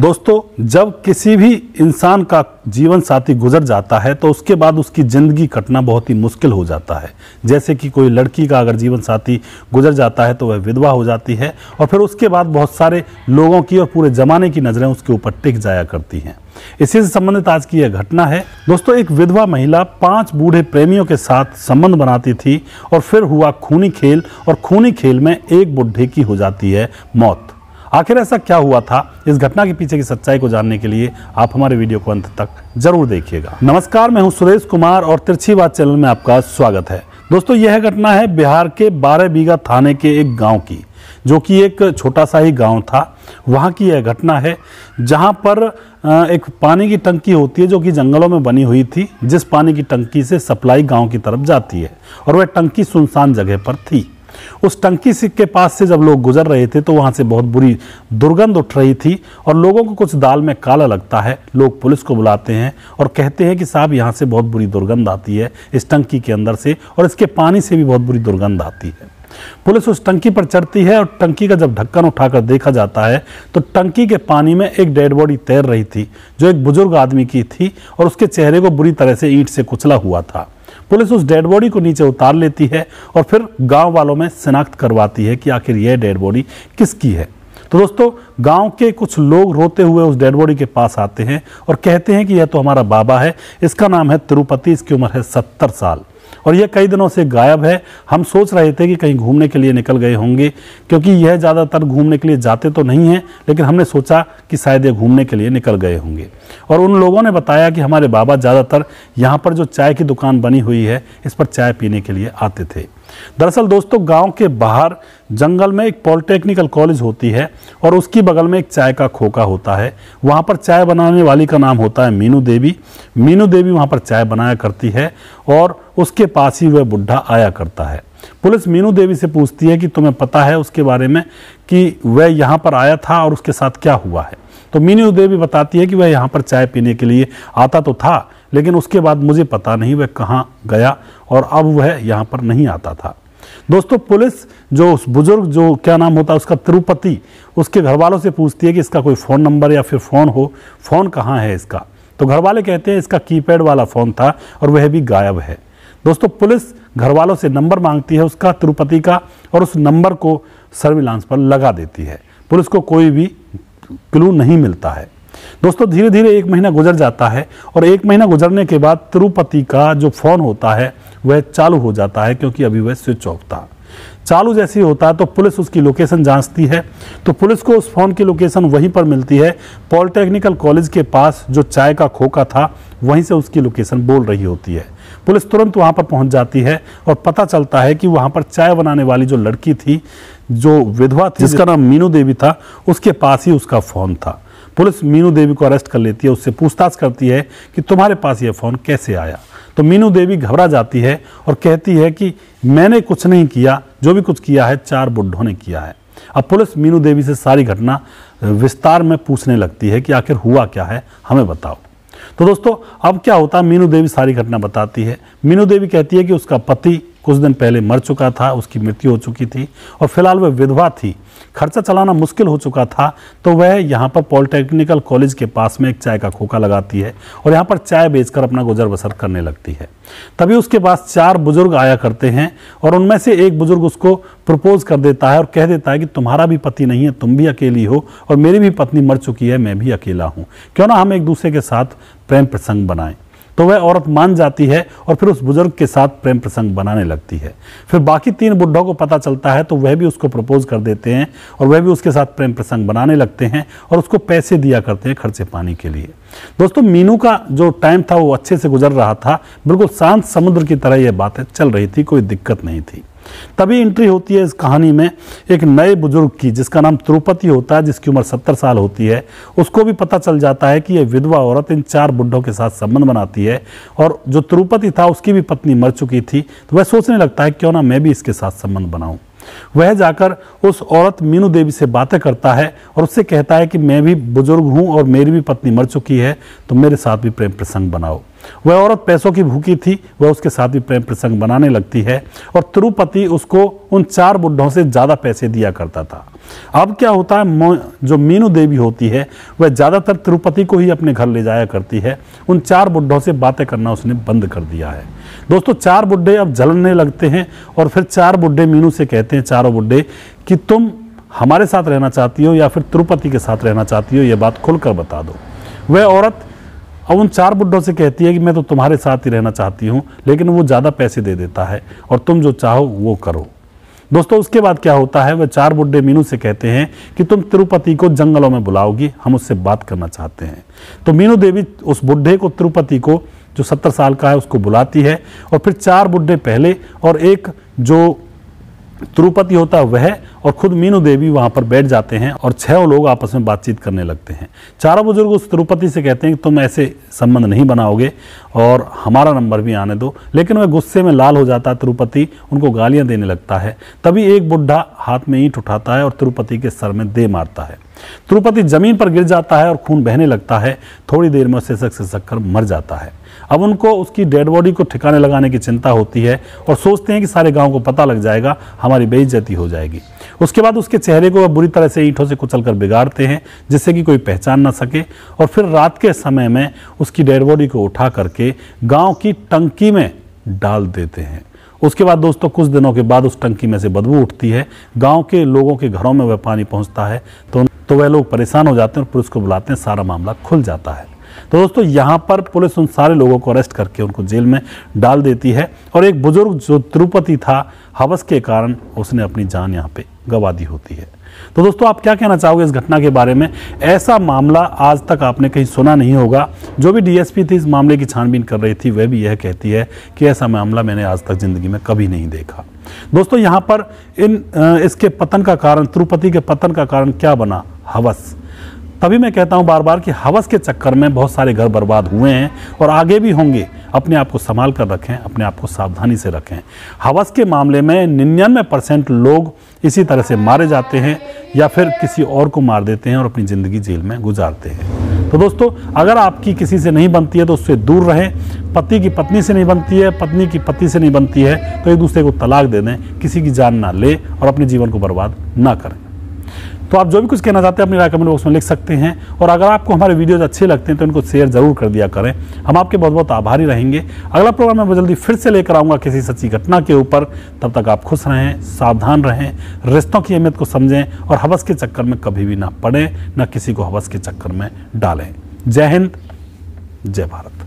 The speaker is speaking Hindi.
दोस्तों जब किसी भी इंसान का जीवन साथी गुजर जाता है तो उसके बाद उसकी ज़िंदगी कटना बहुत ही मुश्किल हो जाता है जैसे कि कोई लड़की का अगर जीवन साथी गुजर जाता है तो वह विधवा हो जाती है और फिर उसके बाद बहुत सारे लोगों की और पूरे ज़माने की नज़रें उसके ऊपर टिक जाया करती हैं इसी से संबंधित आज की यह घटना है दोस्तों एक विधवा महिला पांच बूढ़े प्रेमियों के साथ संबंध बनाती थी और फिर हुआ खूनी खेल और खूनी खेल में एक बुढ़े की हो जाती है मौत आखिर ऐसा क्या हुआ था इस घटना के पीछे की सच्चाई को जानने के लिए आप हमारे वीडियो को अंत तक जरूर देखिएगा नमस्कार मैं हूँ सुरेश कुमार और तिरछी बात चैनल में आपका स्वागत है दोस्तों यह घटना है बिहार के बारह बीघा थाने के एक गाँव की जो कि एक छोटा सा ही गांव था वहाँ की यह घटना है जहाँ पर एक पानी की टंकी होती है जो कि जंगलों में बनी हुई थी जिस पानी की टंकी से सप्लाई गांव की तरफ जाती है और वह टंकी सुनसान जगह पर थी उस टंकी सिक के पास से जब लोग गुजर रहे थे तो वहाँ से बहुत बुरी दुर्गंध उठ रही थी और लोगों को कुछ दाल में काला लगता है लोग पुलिस को बुलाते हैं और कहते हैं कि साहब यहाँ से बहुत बुरी दुर्गंध आती है इस टंकी के अंदर से और इसके पानी से भी बहुत बुरी दुर्गंध आती है पुलिस उस टंकी पर चढ़ती है और टंकी का जब ढक्कन उठाकर देखा जाता है तो टंकी के पानी में एक डेड बॉडी तैर रही थी जो एक बुजुर्ग आदमी की थी और उसके चेहरे को बुरी तरह से ईंट से कुचला हुआ था पुलिस उस डेड बॉडी को नीचे उतार लेती है और फिर गांव वालों में शिनाख्त करवाती है कि आखिर यह डेड बॉडी किसकी है तो दोस्तों गांव के कुछ लोग रोते हुए उस डेड बॉडी के पास आते हैं और कहते हैं कि यह तो हमारा बाबा है इसका नाम है तिरुपति इसकी उम्र है सत्तर साल और यह कई दिनों से गायब है हम सोच रहे थे कि कहीं घूमने के लिए निकल गए होंगे क्योंकि यह ज़्यादातर घूमने के लिए जाते तो नहीं हैं लेकिन हमने सोचा कि शायद यह घूमने के लिए निकल गए होंगे और उन लोगों ने बताया कि हमारे बाबा ज़्यादातर यहाँ पर जो चाय की दुकान बनी हुई है इस पर चाय पीने के लिए आते थे दरअसल दोस्तों गांव के बाहर जंगल में एक पॉलिटेक्निकल कॉलेज होती है और उसकी बगल में एक चाय का खोखा होता है वहां पर चाय बनाने वाली का नाम होता है मीनू देवी मीनू देवी वहां पर चाय बनाया करती है और उसके पास ही वह बुढ़ा आया करता है पुलिस मीनू देवी से पूछती है कि तुम्हें पता है उसके बारे में कि वह यहाँ पर आया था और उसके साथ क्या हुआ है तो मीनू देवी बताती है कि वह यहाँ पर चाय पीने के लिए आता तो था लेकिन उसके बाद मुझे पता नहीं वह कहाँ गया और अब वह यहाँ पर नहीं आता था दोस्तों पुलिस जो उस बुज़ुर्ग जो क्या नाम होता है उसका तिरुपति उसके घर वालों से पूछती है कि इसका कोई फ़ोन नंबर या फिर फ़ोन हो फ़ोन कहाँ है इसका तो घर वाले कहते हैं इसका कीपैड वाला फ़ोन था और वह भी गायब है दोस्तों पुलिस घर वालों से नंबर मांगती है उसका तिरुपति का और उस नंबर को सर्विलांस पर लगा देती है पुलिस को कोई भी क्लू नहीं मिलता है दोस्तों धीरे धीरे एक महीना गुजर जाता है और एक महीना गुजरने के बाद तिरुपति का जो फ़ोन होता है वह चालू हो जाता है क्योंकि अभी वह स्विच ऑफ था चालू जैसे होता है तो पुलिस उसकी लोकेशन जांचती है तो पुलिस को उस फ़ोन की लोकेशन वहीं पर मिलती है पॉलिटेक्निकल कॉलेज के पास जो चाय का खोखा था वहीं से उसकी लोकेशन बोल रही होती है पुलिस तुरंत वहां पर पहुंच जाती है और पता चलता है कि वहां पर चाय बनाने वाली जो लड़की थी जो विधवा थी जिसका नाम मीनू देवी था उसके पास ही उसका फ़ोन था पुलिस मीनू देवी को अरेस्ट कर लेती है उससे पूछताछ करती है कि तुम्हारे पास ये फ़ोन कैसे आया तो मीनू देवी घबरा जाती है और कहती है कि मैंने कुछ नहीं किया जो भी कुछ किया है चार बुढ़ों ने किया है अब पुलिस मीनू देवी से सारी घटना विस्तार में पूछने लगती है कि आखिर हुआ क्या है हमें बताओ तो दोस्तों अब क्या होता है मीनू देवी सारी घटना बताती है मीनू देवी कहती है कि उसका पति कुछ दिन पहले मर चुका था उसकी मृत्यु हो चुकी थी और फिलहाल वह विधवा थी खर्चा चलाना मुश्किल हो चुका था तो वह यहाँ पर पॉलिटेक्निकल कॉलेज के पास में एक चाय का खोखा लगाती है और यहाँ पर चाय बेचकर अपना गुजर बसर करने लगती है तभी उसके पास चार बुजुर्ग आया करते हैं और उनमें से एक बुजुर्ग उसको प्रपोज कर देता है और कह देता है कि तुम्हारा भी पति नहीं है तुम भी अकेली हो और मेरी भी पत्नी मर चुकी है मैं भी अकेला हूँ क्यों ना हम एक दूसरे के साथ प्रेम प्रसंग बनाएं तो वह औरत मान जाती है और फिर उस बुजुर्ग के साथ प्रेम प्रसंग बनाने लगती है फिर बाकी तीन बुढ़ों को पता चलता है तो वह भी उसको प्रपोज कर देते हैं और वह भी उसके साथ प्रेम प्रसंग बनाने लगते हैं और उसको पैसे दिया करते हैं खर्चे पानी के लिए दोस्तों मीनू का जो टाइम था वो अच्छे से गुजर रहा था बिल्कुल शांत समुद्र की तरह यह बातें चल रही थी कोई दिक्कत नहीं थी तभी एंट्री होती है इस कहानी में एक नए बुजुर्ग की जिसका नाम त्रुपति होता है जिसकी उम्र सत्तर साल होती है उसको भी पता चल जाता है कि यह विधवा औरत इन चार बुढ़ों के साथ संबंध बनाती है और जो त्रुपति था उसकी भी पत्नी मर चुकी थी तो वह सोचने लगता है क्यों ना मैं भी इसके साथ संबंध बनाऊँ वह जाकर उस औरत मीनू देवी से बातें करता है और उससे कहता है कि मैं भी बुजुर्ग हूँ और मेरी भी पत्नी मर चुकी है तो मेरे साथ भी प्रेम प्रसंग बनाओ वह औरत पैसों की भूखी थी वह उसके साथ भी प्रेम प्रसंग बनाने लगती है और तिरुपति उसको उन चार बुढ़ों से ज़्यादा पैसे दिया करता था अब क्या होता है जो मीनू देवी होती है वह ज़्यादातर तिरुपति को ही अपने घर ले जाया करती है उन चार बुढ़ों से बातें करना उसने बंद कर दिया है दोस्तों चार बुढ़े अब जलने लगते हैं और फिर चार बुढ़े मीनू से कहते हैं चारों बुढ़े कि तुम हमारे साथ रहना चाहती हो या फिर तिरुपति के साथ रहना चाहती हो यह बात खुलकर बता दो वह औरत अब उन चार बुड्ढों से कहती है कि मैं तो तुम्हारे साथ ही रहना चाहती हूँ लेकिन वो ज़्यादा पैसे दे देता है और तुम जो चाहो वो करो दोस्तों उसके बाद क्या होता है वह चार बुड्ढे मीनू से कहते हैं कि तुम तिरुपति को जंगलों में बुलाओगी हम उससे बात करना चाहते हैं तो मीनू देवी उस बुढ़े को तिरुपति को जो सत्तर साल का है उसको बुलाती है और फिर चार बुड्ढे पहले और एक जो तिरुपति होता है वह और खुद मीनू देवी वहाँ पर बैठ जाते हैं और छह लोग आपस में बातचीत करने लगते हैं चारों बुजुर्ग उस तिरुपति से कहते हैं कि तुम ऐसे संबंध नहीं बनाओगे और हमारा नंबर भी आने दो लेकिन वह गुस्से में लाल हो जाता है तिरुपति उनको गालियाँ देने लगता है तभी एक बुढ़ा हाथ में ईंट उठाता है और तिरुपति के सर में दे मारता है त्रुपति जमीन पर गिर जाता है और खून बहने लगता है थोड़ी देर में उसे से शक्कर मर जाता है अब उनको उसकी डेड बॉडी को ठिकाने लगाने की चिंता होती है और सोचते हैं कि सारे गांव को पता लग जाएगा हमारी बेइज्जती हो जाएगी उसके बाद उसके चेहरे को वह बुरी तरह से ईंटों से कुचल कर बिगाड़ते हैं जिससे कि कोई पहचान ना सके और फिर रात के समय में उसकी डेड बॉडी को उठा करके गाँव की टंकी में डाल देते हैं उसके बाद दोस्तों कुछ दिनों के बाद उस टंकी में से बदबू उठती है गांव के लोगों के घरों में वह पानी पहुंचता है तो तो वह लोग परेशान हो जाते हैं और पुलिस को बुलाते हैं सारा मामला खुल जाता है तो दोस्तों यहाँ पर पुलिस उन सारे लोगों को अरेस्ट करके उनको जेल में डाल देती है और एक बुजुर्ग जो तिरुपति था हवस के कारण उसने अपनी जान यहाँ पे गवा दी होती है तो दोस्तों आप क्या कहना चाहोगे इस घटना के बारे में ऐसा मामला आज तक आपने कहीं सुना नहीं होगा जो भी डीएसपी थी इस मामले की छानबीन कर रही थी वह भी यह कहती है कि ऐसा मामला मैंने आज तक ज़िंदगी में कभी नहीं देखा दोस्तों यहाँ पर इन इसके पतन का कारण तिरुपति के पतन का कारण क्या बना हवस तभी मैं कहता हूँ बार बार कि हवस के चक्कर में बहुत सारे घर बर्बाद हुए हैं और आगे भी होंगे अपने आप को संभाल कर रखें अपने आप को सावधानी से रखें हवस के मामले में निन्यानवे परसेंट लोग इसी तरह से मारे जाते हैं या फिर किसी और को मार देते हैं और अपनी ज़िंदगी जेल में गुजारते हैं तो दोस्तों अगर आपकी किसी से नहीं बनती है तो उससे दूर रहें पति की पत्नी से नहीं बनती है पत्नी की पति से नहीं बनती है तो एक दूसरे को तलाक दे दें किसी की जान ना ले और अपने जीवन को बर्बाद ना करें तो आप जो भी कुछ कहना चाहते हैं अपनी राय कमेंट बॉक्स में लिख सकते हैं और अगर आपको हमारे वीडियोज अच्छे लगते हैं तो इनको शेयर जरूर कर दिया करें हम आपके बहुत बहुत आभारी रहेंगे अगला प्रोग्राम मैं जल्दी फिर से लेकर आऊँगा किसी सच्ची घटना के ऊपर तब तक आप खुश रहें सावधान रहें रिश्तों की अहमियत को समझें और हवस के चक्कर में कभी भी ना पड़ें ना किसी को हवस के चक्कर में डालें जय हिंद जय भारत